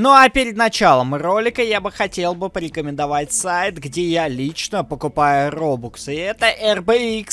Ну а перед началом ролика я бы хотел бы порекомендовать сайт, где я лично покупаю робуксы. Это rbx.camp.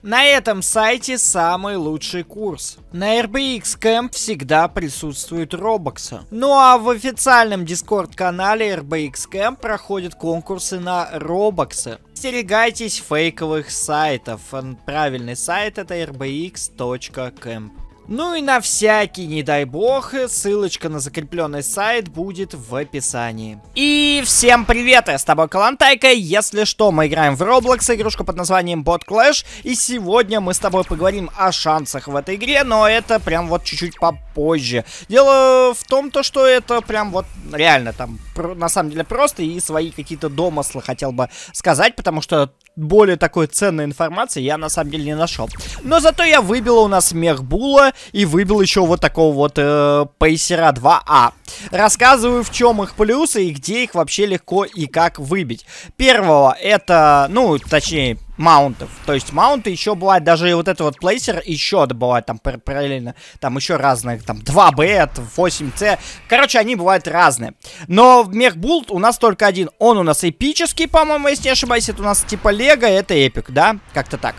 На этом сайте самый лучший курс. На RBX Camp всегда присутствует Робокса. Ну а в официальном дискорд-канале RBX Camp проходят конкурсы на Робоксы. Стерегайтесь фейковых сайтов. Правильный сайт это rbx.camp. Ну и на всякий, не дай бог, ссылочка на закрепленный сайт будет в описании. И всем привет, я с тобой Калантайка, если что, мы играем в Roblox, игрушку под названием Bot Clash, и сегодня мы с тобой поговорим о шансах в этой игре, но это прям вот чуть-чуть попозже. Дело в том, то, что это прям вот реально там на самом деле просто и свои какие-то домыслы хотел бы сказать, потому что более такой ценной информации я на самом деле не нашел. Но зато я выбил у нас мехбула и выбил еще вот такого вот э, пейсера 2А. Рассказываю, в чем их плюсы и где их вообще легко и как выбить. Первого это, ну, точнее, маунтов. То есть маунты еще бывают даже вот это вот плейсер еще бывает там параллельно, там еще разные там 2B, 8C. Короче, они бывают разные. Но мехбулт у нас только один. Он у нас эпический, по-моему, если не ошибаюсь, это у нас типа лего, это эпик, да? Как-то так.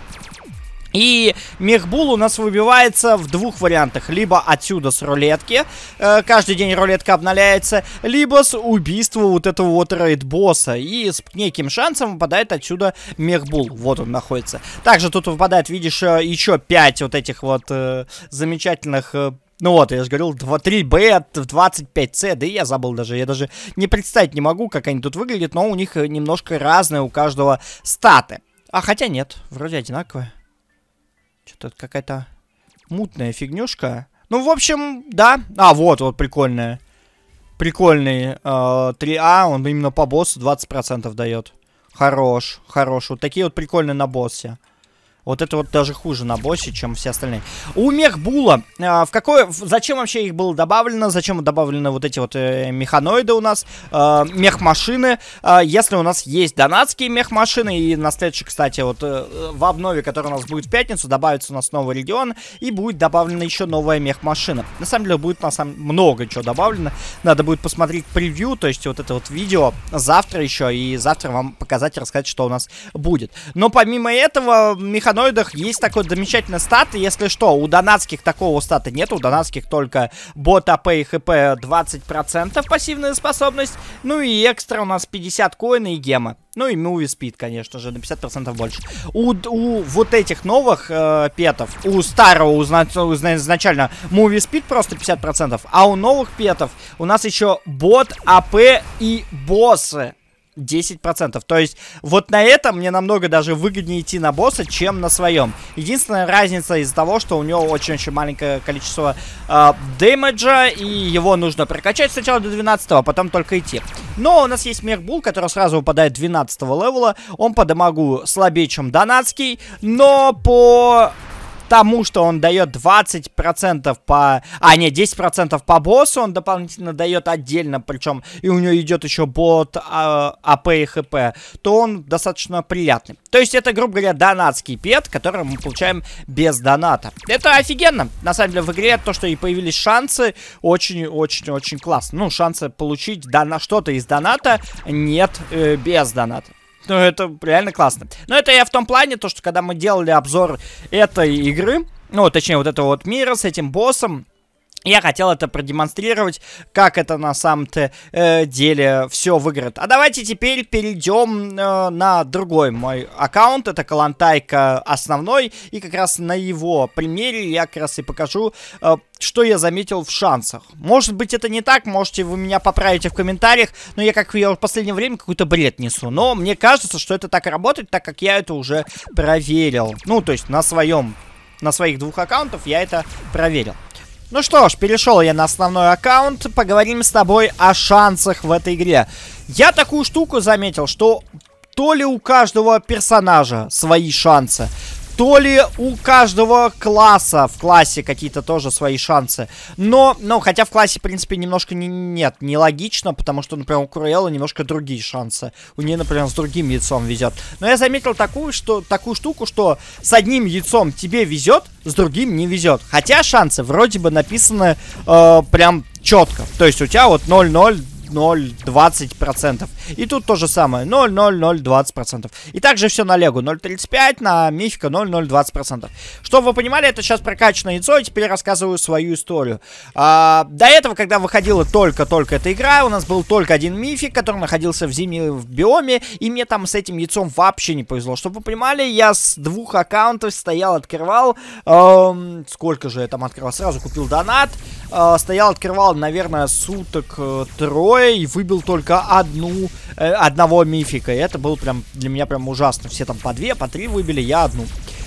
И мехбул у нас выбивается в двух вариантах. Либо отсюда с рулетки, э, каждый день рулетка обновляется, либо с убийства вот этого вот рейд-босса. И с неким шансом выпадает отсюда мехбул. Вот он находится. Также тут выпадает, видишь, э, еще пять вот этих вот э, замечательных... Э, ну вот, я же говорил, 3B, 25C, да и я забыл даже, я даже не представить не могу, как они тут выглядят, но у них э, немножко разные у каждого статы. А хотя нет, вроде одинаковые. Что-то какая-то мутная фигнюшка. Ну, в общем, да. А, вот, вот, прикольная. Прикольный э, 3А, он именно по боссу 20% дает. Хорош, хорош. Вот такие вот прикольные на боссе. Вот это вот даже хуже на боссе, чем все остальные. У Мехбула. А, в какое... В, зачем вообще их было добавлено? Зачем добавлены вот эти вот э, механоиды у нас? Э, мехмашины. Э, если у нас есть донатские мехмашины. И на следующий, кстати, вот э, в обнове, который у нас будет в пятницу, добавится у нас новый регион. И будет добавлена еще новая мехмашина. На самом деле будет на самом... много чего добавлено. Надо будет посмотреть превью, то есть вот это вот видео завтра еще. И завтра вам показать и рассказать, что у нас будет. Но помимо этого, механоиды гуманоидах есть такой замечательный стат, если что, у донатских такого стата нет, у донатских только бот АП и ХП 20% пассивная способность, ну и экстра у нас 50 коина и гема. Ну и Муви Спид, конечно же, на 50% больше. У, у вот этих новых э, петов, у старого, у, у изначально Муви Спид просто 50%, а у новых петов у нас еще бот, АП и боссы. 10%. То есть вот на этом мне намного даже выгоднее идти на босса, чем на своем. Единственная разница из-за того, что у него очень-очень маленькое количество э, дэмэджа, и его нужно прокачать сначала до 12, а потом только идти. Но у нас есть Меркбул, который сразу выпадает 12 левела. Он по дамагу слабее, чем Донатский, но по тому, что он дает 20% по... А, нет, 10% по боссу он дополнительно дает отдельно, причем и у него идет еще бот а, АП и ХП, то он достаточно приятный. То есть это, грубо говоря, донатский пет, который мы получаем без доната. Это офигенно. На самом деле в игре то, что и появились шансы, очень-очень-очень классно. Ну, шансы получить дона... что-то из доната нет э, без доната. Ну, это реально классно. Но это я в том плане, то, что когда мы делали обзор этой игры, ну, точнее, вот этого вот мира с этим боссом, я хотел это продемонстрировать, как это на самом-то э, деле все выиграет. А давайте теперь перейдем э, на другой мой аккаунт. Это Калантайка основной. И как раз на его примере я как раз и покажу, э, что я заметил в шансах. Может быть это не так, можете вы меня поправите в комментариях. Но я как я в последнее время какой-то бред несу. Но мне кажется, что это так работает, так как я это уже проверил. Ну, то есть на своем, на своих двух аккаунтах я это проверил. Ну что ж, перешел я на основной аккаунт, поговорим с тобой о шансах в этой игре. Я такую штуку заметил, что то ли у каждого персонажа свои шансы, то ли у каждого класса в классе какие-то тоже свои шансы. Но, но хотя в классе, в принципе, немножко не, нет, нелогично, потому что, например, у Круэлла немножко другие шансы. У нее, например, с другим яйцом везет. Но я заметил такую, что, такую штуку, что с одним яйцом тебе везет, с другим не везет. Хотя шансы вроде бы написаны э, прям четко. То есть у тебя вот 0-0, 0,20%. И тут то же самое. 0,0020%. И также все на Лего. 0,35, на Мифика 0,020%. Чтобы вы понимали, это сейчас прокачанное яйцо, и теперь рассказываю свою историю. А, до этого, когда выходила только-только эта игра, у нас был только один Мифик, который находился в зиме в биоме, и мне там с этим яйцом вообще не повезло. Чтобы вы понимали, я с двух аккаунтов стоял, открывал. Эм, сколько же я там открывал? Сразу купил донат. Э, стоял, открывал, наверное, суток э, трое двое и выбил только одну, э, одного мифика. И это было прям для меня прям ужасно. Все там по две, по три выбили, я одну.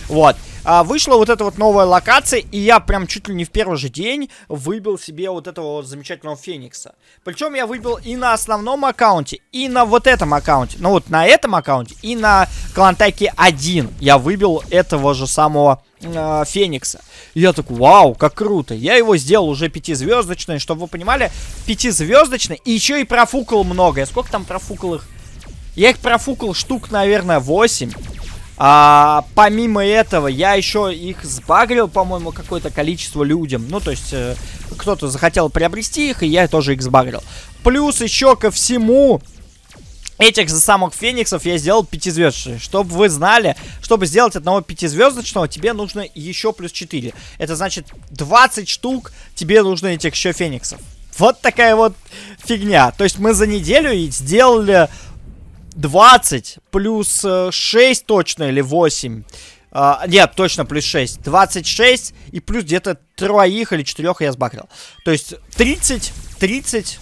Вот. А вышла вот эта вот новая локация, и я прям чуть ли не в первый же день выбил себе вот этого вот замечательного Феникса. Причем я выбил и на основном аккаунте, и на вот этом аккаунте. Ну вот на этом аккаунте, и на Клантайке 1 я выбил этого же самого а, Феникса. я так вау, как круто. Я его сделал уже пятизвездочный, чтобы вы понимали, пятизвездочный. И еще и профукал много. Я сколько там профукал их? Я их профукал штук, наверное, 8. А, помимо этого, я еще их сбагрил, по-моему, какое-то количество людям. Ну, то есть, э, кто-то захотел приобрести их, и я тоже их сбагрил. Плюс еще ко всему, Этих же самых фениксов я сделал пятизвездочные. Чтобы вы знали, чтобы сделать одного пятизвездочного, тебе нужно еще плюс 4. Это значит 20 штук тебе нужно этих еще фениксов. Вот такая вот фигня. То есть мы за неделю и сделали 20 плюс 6 э, точно или 8. А, нет, точно плюс 6. 26 и плюс где-то троих или четырех я сбакрил. То есть 30, 30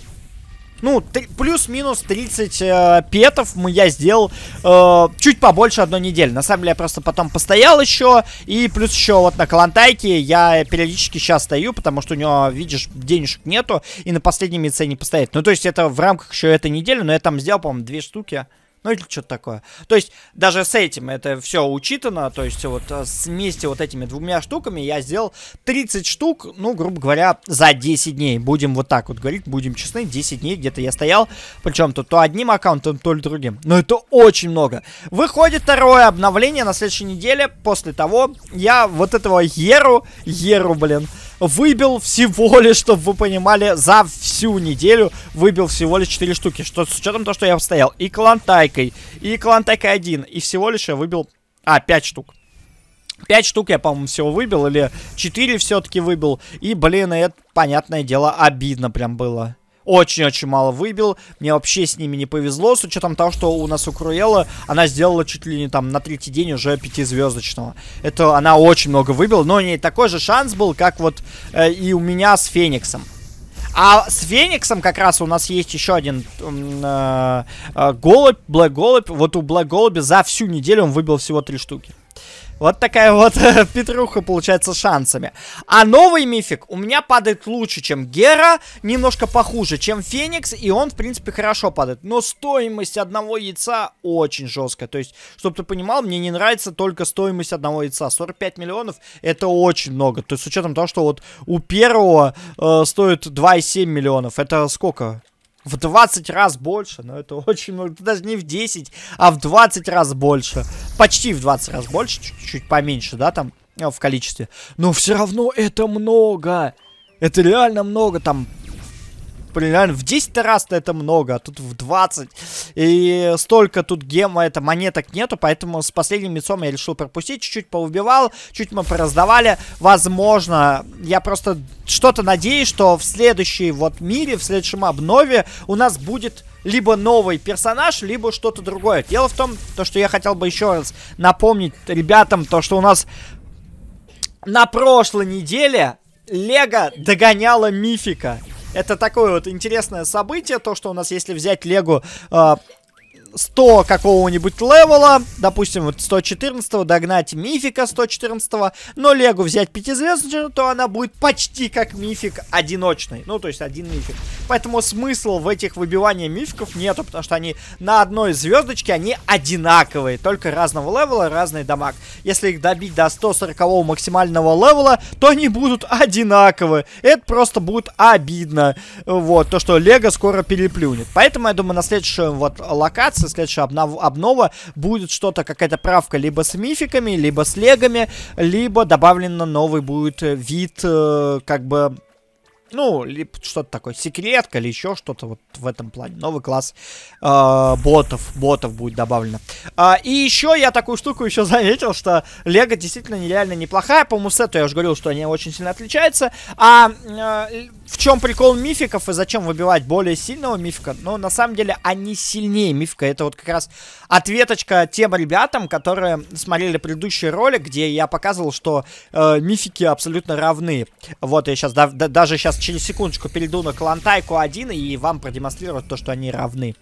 ну, плюс-минус 30 э, петов мы я сделал э, чуть побольше одной недели. На самом деле я просто потом постоял еще. И плюс еще вот на Калантайке я периодически сейчас стою, потому что у него, видишь, денежек нету. И на последнем яйце не постоять. Ну, то есть это в рамках еще этой недели, но я там сделал, по-моему, две штуки. Ну или что-то такое. То есть даже с этим это все учитано. То есть вот э, вместе вот этими двумя штуками я сделал 30 штук, ну, грубо говоря, за 10 дней. Будем вот так вот говорить, будем честны, 10 дней где-то я стоял. Причем то, то одним аккаунтом, то ли другим. Но это очень много. Выходит второе обновление на следующей неделе. После того я вот этого Еру, Еру, блин, выбил всего лишь, чтобы вы понимали, за всю неделю выбил всего лишь 4 штуки. Что с учетом того, что я обстоял и Клантайкой, и Клантайкой 1, и всего лишь я выбил... А, 5 штук. 5 штук я, по-моему, всего выбил, или 4 все-таки выбил. И, блин, это, понятное дело, обидно прям было очень-очень мало выбил. Мне вообще с ними не повезло, с учетом того, что у нас у Круэла она сделала чуть ли не там на третий день уже пятизвездочного. Это она очень много выбила, но у нее такой же шанс был, как вот э, и у меня с Фениксом. А с Фениксом как раз у нас есть еще один э, э, голубь, Блэк Голубь. Вот у Блэк Голуби за всю неделю он выбил всего три штуки. Вот такая вот э, Петруха получается шансами. А новый мифик у меня падает лучше, чем Гера, немножко похуже, чем Феникс, и он, в принципе, хорошо падает. Но стоимость одного яйца очень жесткая. То есть, чтобы ты понимал, мне не нравится только стоимость одного яйца. 45 миллионов это очень много. То есть, с учетом того, что вот у первого э, стоит 2,7 миллионов, это сколько? в 20 раз больше, но это очень много, даже не в 10, а в 20 раз больше, почти в 20 раз больше, чуть-чуть поменьше, да, там, э, в количестве, но все равно это много, это реально много, там, блин, реально в 10 раз это много, а тут в 20. И столько тут гема, это монеток нету, поэтому с последним лицом я решил пропустить. Чуть-чуть поубивал, чуть мы пораздавали. Возможно, я просто что-то надеюсь, что в следующей вот мире, в следующем обнове у нас будет либо новый персонаж, либо что-то другое. Дело в том, то, что я хотел бы еще раз напомнить ребятам, то, что у нас на прошлой неделе Лего догоняла Мифика. Это такое вот интересное событие, то, что у нас, если взять Лего а, 100 какого-нибудь левела, допустим, вот 114 догнать мифика 114 но Легу взять пятизвездочную, то она будет почти как мифик одиночный. Ну, то есть один мифик. Поэтому смысл в этих выбиваниях мификов нету, потому что они на одной звездочке, они одинаковые, только разного левела, разный дамаг. Если их добить до 140 максимального левела, то они будут одинаковы. Это просто будет обидно. Вот, то, что Лего скоро переплюнет. Поэтому, я думаю, на следующем вот локации кажется, следующая обнов обнова будет что-то, какая-то правка либо с мификами, либо с легами, либо добавлено новый будет э, вид, э, как бы ну, что-то такое, секретка или еще что-то вот в этом плане. Новый класс э, ботов, ботов будет добавлено. А, и еще я такую штуку еще заметил, что Лего действительно нереально неплохая. По мусету я уже говорил, что они очень сильно отличаются. А э, в чем прикол мификов и зачем выбивать более сильного мифика? Ну, на самом деле, они сильнее мифика. Это вот как раз ответочка тем ребятам, которые смотрели предыдущий ролик, где я показывал, что э, мифики абсолютно равны. Вот я сейчас, да, да, даже сейчас сейчас через секундочку перейду на Клантайку 1 и вам продемонстрировать то, что они равны.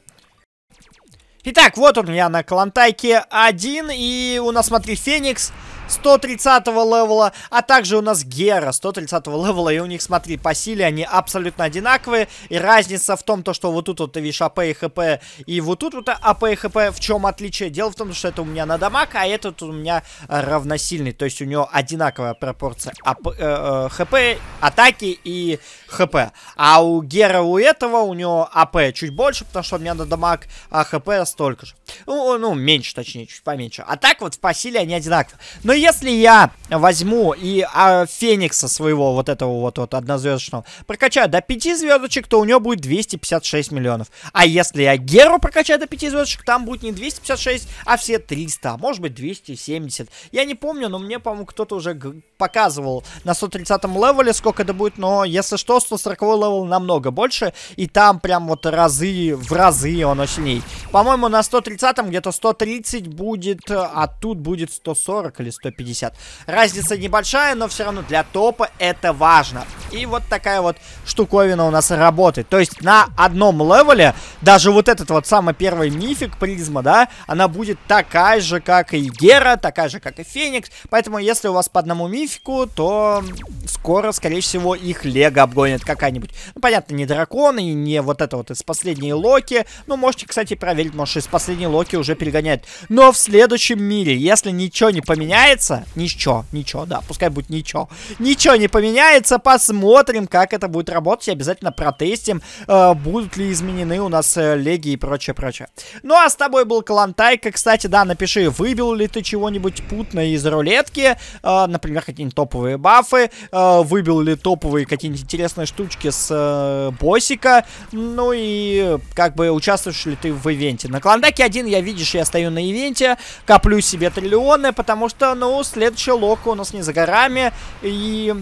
Итак, вот он я на Клантайке 1, и у нас, смотри, Феникс 130 левела, а также у нас Гера 130 левела, и у них, смотри, по силе они абсолютно одинаковые, и разница в том, то, что вот тут вот ты видишь АП и ХП, и вот тут вот АП и ХП, в чем отличие? Дело в том, что это у меня на дамаг, а этот у меня э, равносильный, то есть у него одинаковая пропорция АП, э, э, ХП, атаки и ХП, а у Гера у этого у него АП чуть больше, потому что у меня на дамаг, а ХП столько же, ну, ну меньше точнее, чуть поменьше, а так вот по силе они одинаковые, но ну, если я возьму и а, Феникса своего, вот этого вот, вот однозвездочного, прокачаю до 5 звездочек, то у него будет 256 миллионов. А если я Геру прокачаю до 5 звездочек, там будет не 256, а все 300, а может быть 270. Я не помню, но мне, по-моему, кто-то уже показывал на 130-м левеле, сколько это будет, но если что, 140 левел намного больше, и там прям вот разы, в разы он сильней. По-моему, на 130-м где-то 130 будет, а тут будет 140 или 100. 150. Разница небольшая, но все равно для топа это важно. И вот такая вот штуковина у нас работает. То есть на одном левеле даже вот этот вот самый первый мифик призма, да, она будет такая же, как и Гера, такая же, как и Феникс. Поэтому если у вас по одному мифику, то скоро, скорее всего, их Лего обгонят какая-нибудь. Ну, понятно, не драконы, не вот это вот из последней Локи. Ну, можете, кстати, проверить, может, из последней Локи уже перегоняет. Но в следующем мире, если ничего не поменяется, поменяется? Ничего, ничего, да, пускай будет ничего. Ничего не поменяется, посмотрим, как это будет работать. Обязательно протестим, э, будут ли изменены у нас э, леги и прочее, прочее. Ну, а с тобой был Клан Тайка. Кстати, да, напиши, выбил ли ты чего-нибудь путное из рулетки, э, например, какие-нибудь топовые бафы, э, выбил ли топовые какие-нибудь интересные штучки с э, боссика, ну и как бы участвуешь ли ты в ивенте. На Кландаке один я, видишь, я стою на ивенте, коплю себе триллионы, потому что, ну, ну, следующий лок, у нас не за горами, и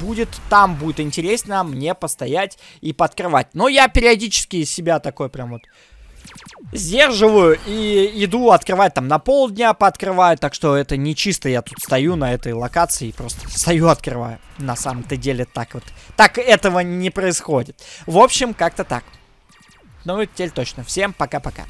будет, там будет интересно мне постоять и подкрывать. Но я периодически себя такой прям вот сдерживаю и иду открывать там на полдня пооткрываю, так что это не чисто, я тут стою на этой локации и просто стою открываю. На самом-то деле так вот, так этого не происходит. В общем, как-то так. Ну, теперь точно. Всем пока-пока.